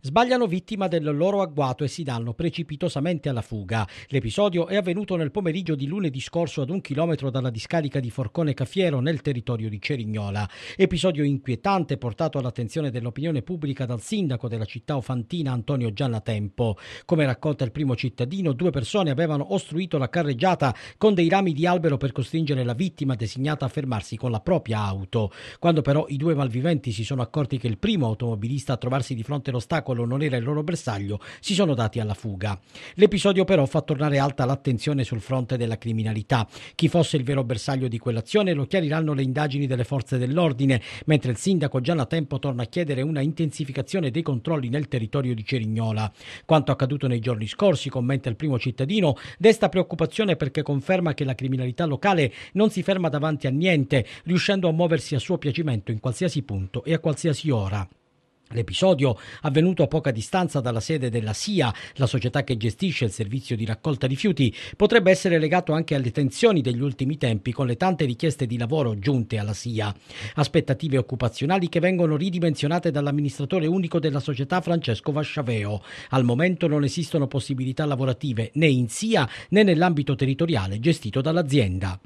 sbagliano vittima del loro agguato e si danno precipitosamente alla fuga. L'episodio è avvenuto nel pomeriggio di lunedì scorso ad un chilometro dalla discarica di Forcone Cafiero nel territorio di Cerignola. Episodio inquietante portato all'attenzione dell'opinione pubblica dal sindaco della città ofantina Antonio Giannatempo. Come racconta il primo cittadino, due persone avevano ostruito la carreggiata con dei rami di albero per costringere la vittima designata a fermarsi con la propria auto. Quando però i due malviventi si sono accorti che il primo automobilista a trovarsi di fronte all'ostacolo Miracolo non era il loro bersaglio, si sono dati alla fuga. L'episodio però fa tornare alta l'attenzione sul fronte della criminalità. Chi fosse il vero bersaglio di quell'azione lo chiariranno le indagini delle forze dell'ordine, mentre il sindaco già da Tempo torna a chiedere una intensificazione dei controlli nel territorio di Cerignola. Quanto accaduto nei giorni scorsi, commenta il primo cittadino, desta preoccupazione perché conferma che la criminalità locale non si ferma davanti a niente, riuscendo a muoversi a suo piacimento in qualsiasi punto e a qualsiasi ora. L'episodio avvenuto a poca distanza dalla sede della SIA, la società che gestisce il servizio di raccolta rifiuti, potrebbe essere legato anche alle tensioni degli ultimi tempi con le tante richieste di lavoro giunte alla SIA, aspettative occupazionali che vengono ridimensionate dall'amministratore unico della società Francesco Vasciaveo. Al momento non esistono possibilità lavorative né in SIA né nell'ambito territoriale gestito dall'azienda.